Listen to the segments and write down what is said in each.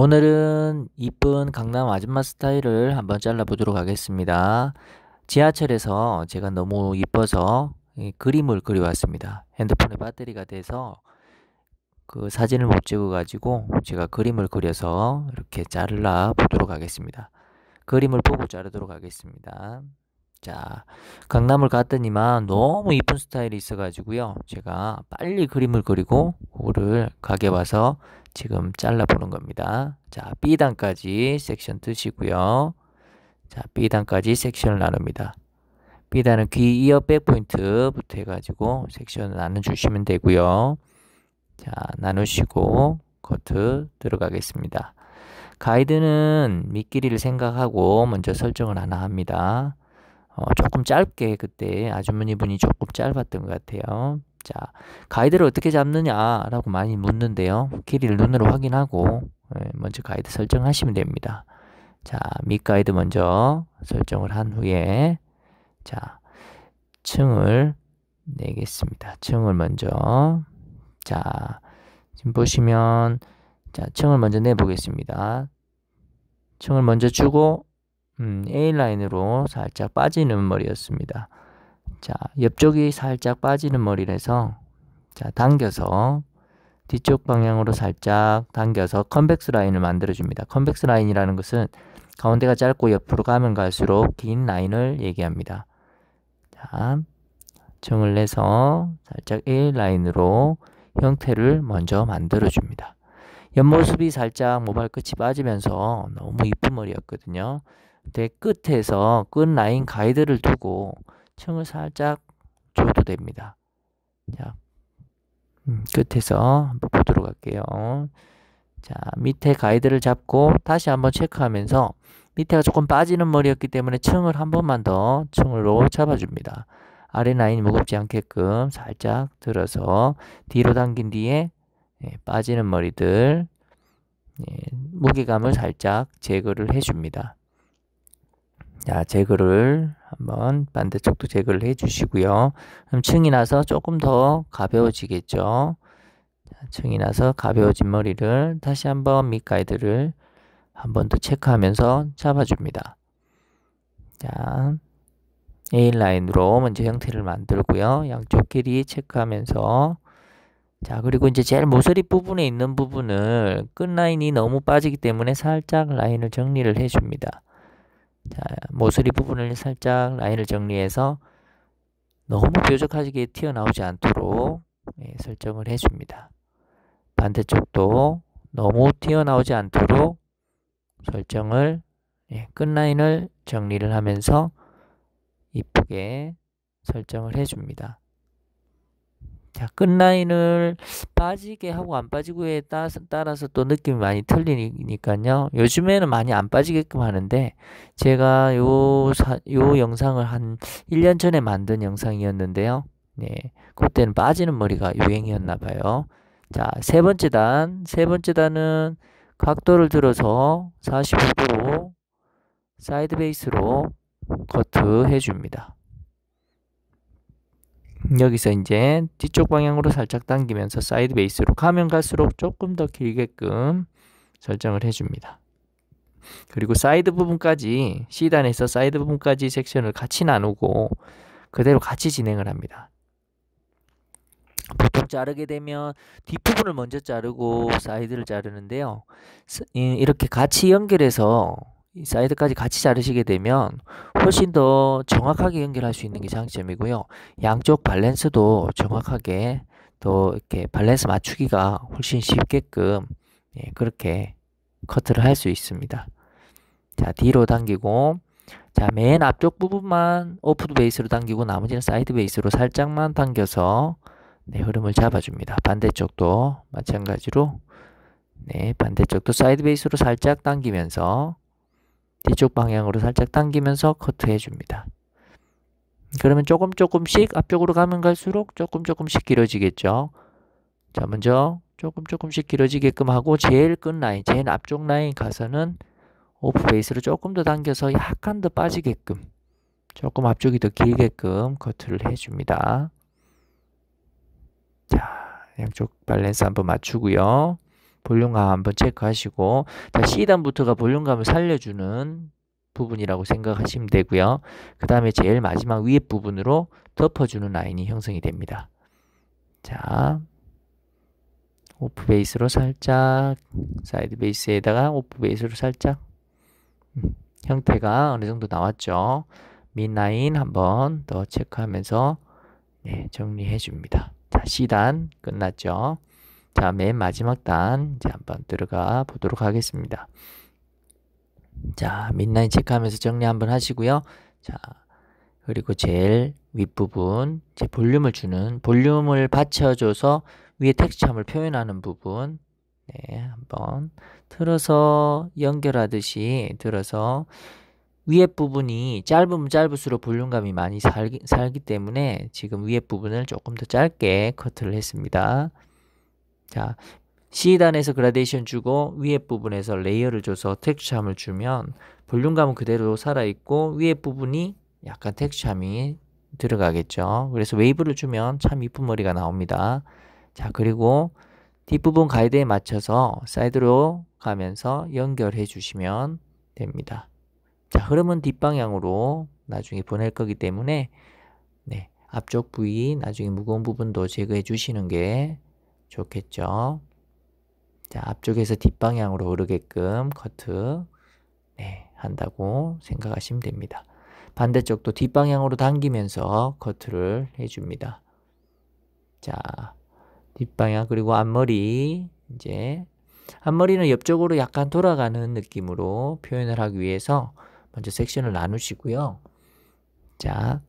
오늘은 이쁜 강남 아줌마 스타일을 한번 잘라보도록 하겠습니다. 지하철에서 제가 너무 이뻐서 그림을 그려왔습니다. 핸드폰에 배터리가 돼서 그 사진을 못 찍어가지고 제가 그림을 그려서 이렇게 잘라 보도록 하겠습니다. 그림을 보고 자르도록 하겠습니다. 자, 강남을 갔더니만 너무 이쁜 스타일이 있어가지고요. 제가 빨리 그림을 그리고 그거를 가게 와서 지금 잘라보는 겁니다. 자, B단까지 섹션 뜨시고요. 자, B단까지 섹션을 나눕니다. B단은 귀 이어 백포인트부터 해가지고 섹션을 나눠주시면 되고요. 자, 나누시고 커트 들어가겠습니다. 가이드는 미끼리를 생각하고 먼저 설정을 하나 합니다. 어, 조금 짧게 그때 아주머니 분이 조금 짧았던 것 같아요. 자, 가이드를 어떻게 잡느냐라고 많이 묻는데요. 길이를 눈으로 확인하고 예, 먼저 가이드 설정하시면 됩니다. 자, 밑 가이드 먼저 설정을 한 후에 자, 층을 내겠습니다. 층을 먼저 자, 지금 보시면 자, 층을 먼저 내보겠습니다. 층을 먼저 주고 음, A라인으로 살짝 빠지는 머리였습니다. 자, 옆쪽이 살짝 빠지는 머리라서 자, 당겨서 뒤쪽 방향으로 살짝 당겨서 컨벡스 라인을 만들어 줍니다. 컨벡스 라인이라는 것은 가운데가 짧고 옆으로 가면 갈수록 긴 라인을 얘기합니다. 자, 정을 내서 살짝 1 라인으로 형태를 먼저 만들어 줍니다. 옆모습이 살짝 모발 끝이 빠지면서 너무 이쁜 머리였거든요. 근데 끝에서 끝 라인 가이드를 두고 층을 살짝 줘도 됩니다. 자, 음, 끝에서 한번 보도록 할게요. 자, 밑에 가이드를 잡고 다시 한번 체크하면서 밑에가 조금 빠지는 머리였기 때문에 층을 한 번만 더 층으로 잡아줍니다. 아래 라인이 무겁지 않게끔 살짝 들어서 뒤로 당긴 뒤에 예, 빠지는 머리들 예, 무게감을 살짝 제거를 해줍니다. 자, 제거를 한번 반대쪽도 제거를 해주시고요. 그럼 층이 나서 조금 더 가벼워지겠죠. 자, 층이 나서 가벼워진 머리를 다시 한번 밑가이드를 한 번 더 체크하면서 잡아줍니다. 자, A 라인으로 먼저 형태를 만들고요. 양쪽 길이 체크하면서 자 그리고 이제 제일 모서리 부분에 있는 부분을 끝라인이 너무 빠지기 때문에 살짝 라인을 정리를 해줍니다. 자, 모서리 부분을 살짝 라인을 정리해서 너무 뾰족하게 튀어나오지 않도록 예, 설정을 해줍니다. 반대쪽도 너무 튀어나오지 않도록 설정을 예, 끝라인을 정리를 하면서 이쁘게 설정을 해줍니다. 자, 끝라인을 빠지게 하고 안 빠지고에 따라서, 또 느낌이 많이 틀리니까요. 요즘에는 많이 안 빠지게끔 하는데 제가 요, 사, 요 영상을 한 1년 전에 만든 영상이었는데요. 네, 그때는 빠지는 머리가 유행이었나 봐요. 자, 세 번째 단. 세 번째 단은 각도를 들어서 45도로 사이드 베이스로 커트 해줍니다. 여기서 이제 뒤쪽 방향으로 살짝 당기면서 사이드 베이스로 가면 갈수록 조금 더 길게끔 설정을 해줍니다. 그리고 사이드 부분까지 C단에서 사이드 부분까지 섹션을 같이 나누고 그대로 같이 진행을 합니다. 보통 자르게 되면 뒷부분을 먼저 자르고 사이드를 자르는데요. 이렇게 같이 연결해서 이 사이드까지 같이 자르시게 되면 훨씬 더 정확하게 연결할 수 있는 게 장점이고요. 양쪽 밸런스도 정확하게 또 이렇게 밸런스 맞추기가 훨씬 쉽게끔 예, 그렇게 커트를 할 수 있습니다. 자 뒤로 당기고 자맨 앞쪽 부분만 오프 드 베이스로 당기고 나머지는 사이드 베이스로 살짝만 당겨서 네, 흐름을 잡아줍니다. 반대쪽도 마찬가지로 네, 반대쪽도 사이드 베이스로 살짝 당기면서 이쪽 방향으로 살짝 당기면서 커트해 줍니다. 그러면 조금 조금씩 앞쪽으로 가면 갈수록 조금 조금씩 길어지겠죠. 자 먼저 조금 조금씩 길어지게끔 하고 제일 끝 라인, 제일 앞쪽 라인 가서는 오프 베이스로 조금 더 당겨서 약간 더 빠지게끔 조금 앞쪽이 더 길게끔 커트를 해줍니다. 자 양쪽 밸런스 한번 맞추고요. 볼륨감 한번 체크하시고 자 C단부터가 볼륨감을 살려주는 부분이라고 생각하시면 되고요. 그 다음에 제일 마지막 위에 부분으로 덮어주는 라인이 형성이 됩니다. 자, 오프 베이스로 살짝, 사이드 베이스에다가 오프 베이스로 살짝 음, 형태가 어느 정도 나왔죠. 민라인 한번 더 체크하면서 네, 정리해 줍니다. 자, C단 끝났죠. 자, 맨 마지막 단 이제 한번 들어가 보도록 하겠습니다. 자, 민나인 체크하면서 정리 한번 하시고요. 자, 그리고 제일 윗부분, 제 볼륨을 주는, 볼륨을 받쳐줘서 위에 텍스처함을 표현하는 부분, 네, 한번 틀어서 연결하듯이 들어서 위에 부분이 짧으면 짧을수록 볼륨감이 많이 살기, 살기 때문에 지금 위에 부분을 조금 더 짧게 커트를 했습니다. 자, C단에서 그라데이션 주고 위에 부분에서 레이어를 줘서 텍스처함을 주면 볼륨감은 그대로 살아있고 위에 부분이 약간 텍스처함이 들어가겠죠. 그래서 웨이브를 주면 참 이쁜 머리가 나옵니다. 자 그리고 뒷부분 가이드에 맞춰서 사이드로 가면서 연결해 주시면 됩니다. 자 흐름은 뒷방향으로 나중에 보낼 거기 때문에 네, 앞쪽 부위 나중에 무거운 부분도 제거해 주시는 게 좋겠죠. 자, 앞쪽에서 뒷방향으로 오르게끔 커트 네, 한다고 생각하시면 됩니다. 반대쪽도 뒷방향으로 당기면서 커트를 해줍니다. 자, 뒷방향 그리고 앞머리 이제 앞머리는 옆쪽으로 약간 돌아가는 느낌으로 표현을 하기 위해서 먼저 섹션을 나누시고요. 자,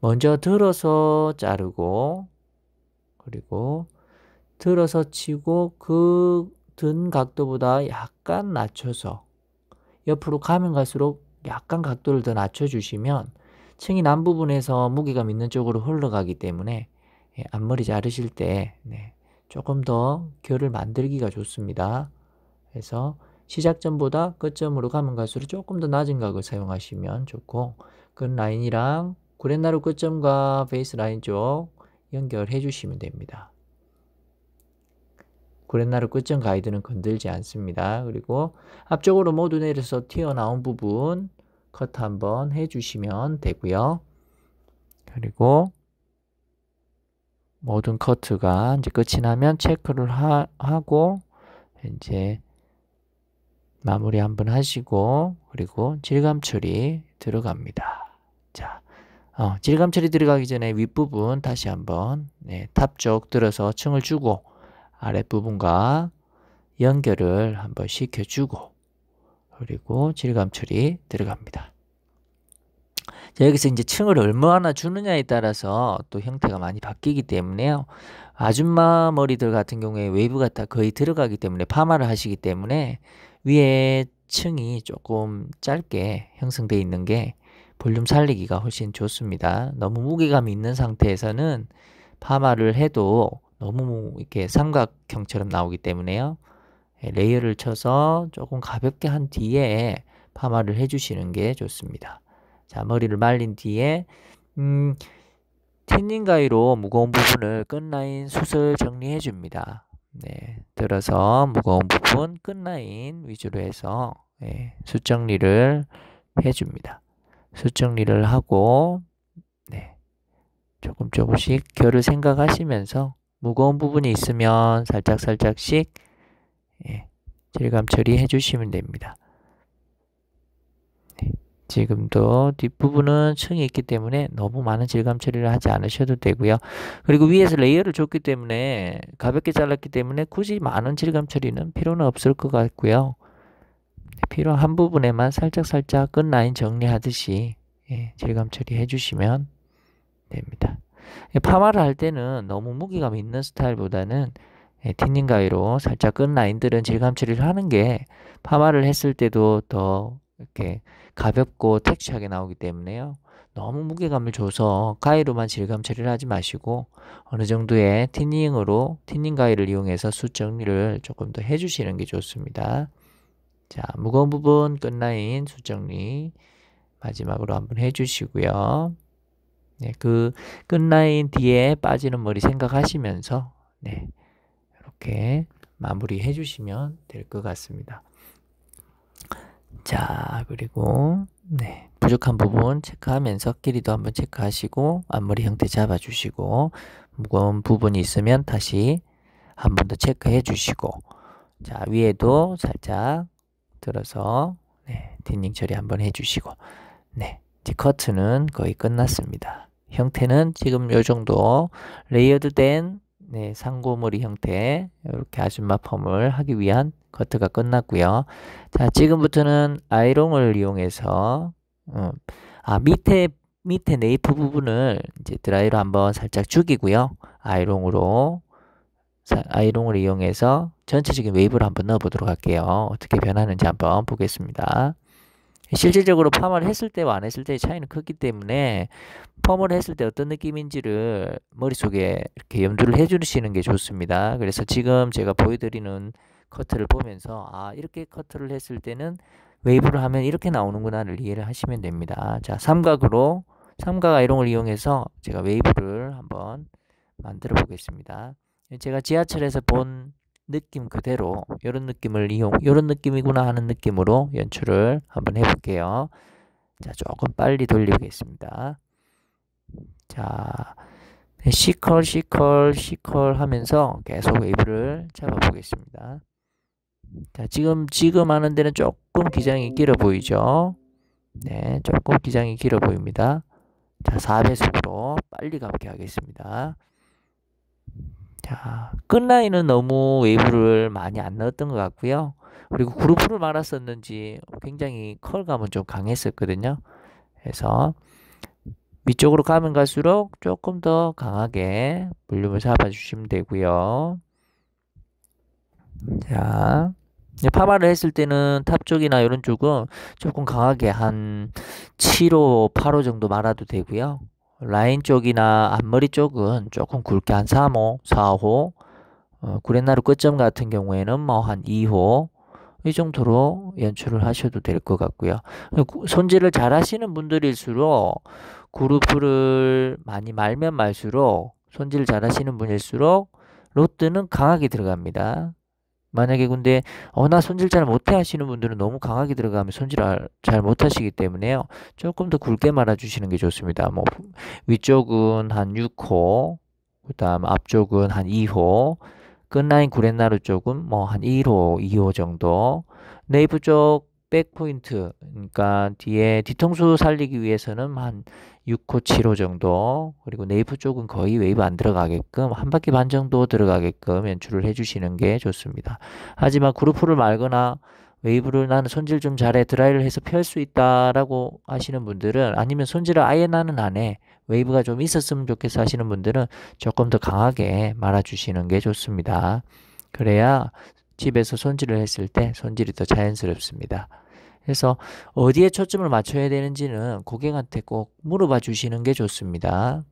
먼저 들어서 자르고 그리고 들어서 치고 그 든 각도보다 약간 낮춰서 옆으로 가면 갈수록 약간 각도를 더 낮춰주시면 층이 난 부분에서 무게가 있는 쪽으로 흘러가기 때문에 예, 앞머리 자르실 때 네, 조금 더 결을 만들기가 좋습니다. 그래서 시작점보다 끝점으로 가면 갈수록 조금 더 낮은 각을 사용하시면 좋고 근 라인이랑 구레나루 끝점과 베이스 라인 쪽 연결해 주시면 됩니다. 그랜나루 끝전 가이드는 건들지 않습니다. 그리고 앞쪽으로 모두 내려서 튀어나온 부분 컷 한번 해주시면 되고요. 그리고 모든 커트가 이제 끝이 나면 체크를 하, 하고 이제 마무리 한번 하시고 그리고 질감 처리 들어갑니다. 자, 어, 질감 처리 들어가기 전에 윗부분 다시 한번 네, 탑 쪽 들어서 층을 주고 아랫부분과 연결을 한번 시켜주고 그리고 질감 처리 들어갑니다. 자, 여기서 이제 층을 얼마나 주느냐에 따라서 또 형태가 많이 바뀌기 때문에요. 아줌마 머리들 같은 경우에 웨이브가 다 거의 들어가기 때문에 파마를 하시기 때문에 위에 층이 조금 짧게 형성되어 있는 게 볼륨 살리기가 훨씬 좋습니다. 너무 무게감이 있는 상태에서는 파마를 해도 너무 이렇게 삼각형처럼 나오기 때문에요. 예, 레이어를 쳐서 조금 가볍게 한 뒤에 파마를 해주시는 게 좋습니다. 자, 머리를 말린 뒤에 음, 틴닝 가위로 무거운 부분을 끝라인 수술 정리해 줍니다. 네, 들어서 무거운 부분 끝라인 위주로 해서 네, 예, 숱정리를 해줍니다. 숱정리를 하고 네, 조금 조금씩 결을 생각하시면서 무거운 부분이 있으면 살짝살짝씩 예, 질감 처리해 주시면 됩니다. 네, 지금도 뒷부분은 층이 있기 때문에 너무 많은 질감 처리를 하지 않으셔도 되고요. 그리고 위에서 레이어를 줬기 때문에 가볍게 잘랐기 때문에 굳이 많은 질감 처리는 필요는 없을 것 같고요. 네, 필요한 부분에만 살짝살짝 끝라인 정리하듯이 예, 질감 처리해 주시면 됩니다. 예, 파마를 할 때는 너무 무게감 있는 스타일보다는 티닝 예, 가위로 살짝 끝 라인들은 질감처리를 하는 게 파마를 했을 때도 더 이렇게 가볍고 텍스하게 나오기 때문에요. 너무 무게감을 줘서 가위로만 질감 처리를 하지 마시고 어느 정도의 티닝으로 티닝 가위를 이용해서 숱 정리를 조금 더 해주시는 게 좋습니다. 자 무거운 부분 끝라인 숱 정리 마지막으로 한번 해주시고요. 네, 그 끝라인 뒤에 빠지는 머리 생각하시면서 네, 이렇게 마무리해 주시면 될 것 같습니다. 자, 그리고 네, 부족한 부분 체크하면서 길이도 한번 체크하시고 앞머리 형태 잡아주시고 무거운 부분이 있으면 다시 한 번 더 체크해 주시고 자 위에도 살짝 들어서 네, 딘닝 처리 한번 해주시고 네, 디커트는 거의 끝났습니다. 형태는 지금 요 정도 레이어드된 네, 상고머리 형태 이렇게 아줌마 펌을 하기 위한 커트가 끝났고요. 자 지금부터는 아이롱을 이용해서 음, 아 밑에 밑에 네이프 부분을 이제 드라이로 한번 살짝 죽이고요. 아이롱으로 아이롱을 이용해서 전체적인 웨이브를 한번 넣어보도록 할게요. 어떻게 변하는지 한번 보겠습니다. 실질적으로 파마를 했을 때와 안 했을 때의 차이는 크기 때문에 퍼펌을 했을 때 어떤 느낌인지를 머릿속에 이렇게 염두를 해주시는 게 좋습니다. 그래서 지금 제가 보여드리는 커트를 보면서 아 이렇게 커트를 했을 때는 웨이브를 하면 이렇게 나오는구나를 이해를 하시면 됩니다. 자 삼각으로 삼각 아이롱을 이용해서 제가 웨이브를 한번 만들어 보겠습니다. 제가 지하철에서 본 느낌 그대로 이런 느낌을 이용 이런 느낌이구나 하는 느낌으로 연출을 한번 해볼게요. 자 조금 빨리 돌리겠습니다. 자, 네, 시컬, 시컬, 시컬 하면서 계속 웨이브를 잡아보겠습니다. 자, 지금, 지금 하는 데는 조금 기장이 길어 보이죠? 네, 조금 기장이 길어 보입니다. 자, 4배속으로 빨리 감게 하겠습니다. 자, 끝라인은 너무 웨이브를 많이 안 넣었던 것 같고요. 그리고 그룹프를 말았었는지 굉장히 컬감은 좀 강했었거든요. 그래서 위쪽으로 가면 갈수록 조금 더 강하게 볼륨을 잡아주시면 되고요. 자, 파마를 했을 때는 탑 쪽이나 이런 쪽은 조금 강하게 한 7호, 8호 정도 말아도 되고요. 라인 쪽이나 앞머리 쪽은 조금 굵게 한 3호, 4호, 어, 구렛나루 끝점 같은 경우에는 뭐 한 2호, 이 정도로 연출을 하셔도 될 것 같고요. 손질을 잘 하시는 분들일수록 그루프를 많이 말면 말수록 손질 잘하시는 분일수록 로트는 강하게 들어갑니다. 만약에 근데 어나 손질 잘 못해 하시는 분들은 너무 강하게 들어가면 손질 을잘 아, 못하시기 때문에요. 조금 더 굵게 말아주시는 게 좋습니다. 뭐 위쪽은 한 6호, 그다음 앞쪽은 한 2호, 끝라인 구렛나루 쪽은 뭐한 1호, 2호 정도. 네이프 쪽 백포인트, 그러니까 뒤에 뒤통수 살리기 위해서는 한 6호, 7호 정도 그리고 네이프 쪽은 거의 웨이브 안 들어가게끔 한 바퀴 반 정도 들어가게끔 연출을 해주시는 게 좋습니다. 하지만 그루프를 말거나 웨이브를 나는 손질 좀 잘해 드라이를 해서 펼 수 있다라고 하시는 분들은 아니면 손질을 아예 나는 안해 웨이브가 좀 있었으면 좋겠어 하시는 분들은 조금 더 강하게 말아주시는 게 좋습니다. 그래야 집에서 손질을 했을 때 손질이 더 자연스럽습니다. 그래서 어디에 초점을 맞춰야 되는지는 고객한테 꼭 물어봐 주시는 게 좋습니다.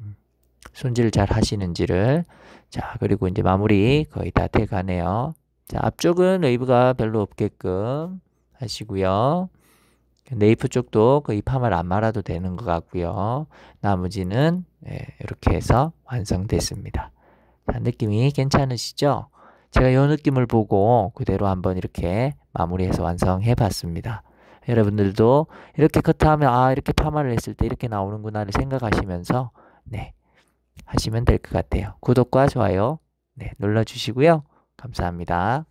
음, 손질 잘 하시는지를 자 그리고 이제 마무리 거의 다 돼 가네요. 자 앞쪽은 웨이브가 별로 없게끔 하시고요. 네이프 쪽도 거의 파마를 안 말아도 되는 것 같고요. 나머지는 네, 이렇게 해서 완성됐습니다. 자, 느낌이 괜찮으시죠? 제가 이 느낌을 보고 그대로 한번 이렇게 마무리해서 완성해 봤습니다. 여러분들도 이렇게 커트하면 아 이렇게 파마를 했을 때 이렇게 나오는구나를 생각하시면서 네 하시면 될 것 같아요. 구독과 좋아요 네 눌러주시고요. 감사합니다.